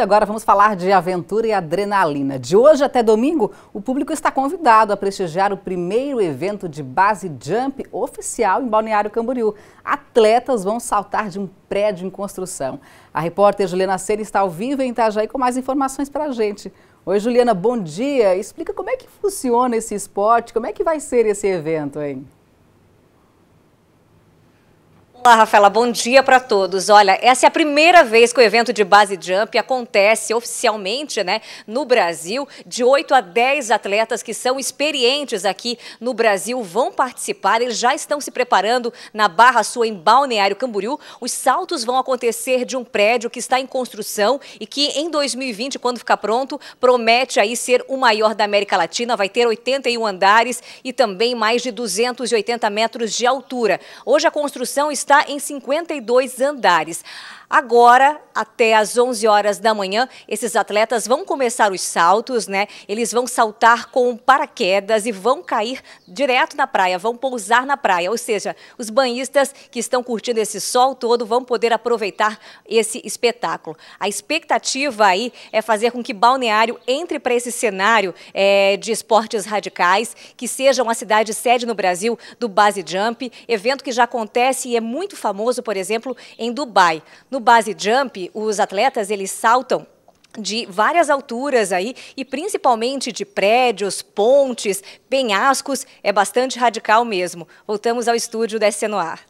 E agora vamos falar de aventura e adrenalina. De hoje até domingo, o público está convidado a prestigiar o primeiro evento de base jump oficial em Balneário Camboriú. Atletas vão saltar de um prédio em construção. A repórter Juliana Ceni está ao vivo em Itajaí com mais informações para a gente. Oi, Juliana, bom dia. Explica como é que funciona esse esporte, como é que vai ser esse evento, hein? Olá, Rafaela, bom dia para todos. Olha, essa é a primeira vez que o evento de base jump acontece oficialmente né, no Brasil. De 8 a 10 atletas que são experientes aqui no Brasil vão participar. Eles já estão se preparando na Barra Sua em Balneário Camboriú. Os saltos vão acontecer de um prédio que está em construção e que em 2020, quando ficar pronto, promete aí ser o maior da América Latina. Vai ter 81 andares e também mais de 280 metros de altura. Hoje a construção está está em 52 andares. Agora, até às 11 horas da manhã, esses atletas vão começar os saltos, né? Eles vão saltar com paraquedas e vão cair direto na praia, vão pousar na praia. Ou seja, os banhistas que estão curtindo esse sol todo vão poder aproveitar esse espetáculo. A expectativa aí é fazer com que Balneário entre para esse cenário é, de esportes radicais, que seja a cidade sede no Brasil do Base Jump, evento que já acontece e é muito famoso, por exemplo, em Dubai. No no base jump, os atletas eles saltam de várias alturas aí e principalmente de prédios, pontes, penhascos, é bastante radical mesmo. Voltamos ao estúdio da SC Noir.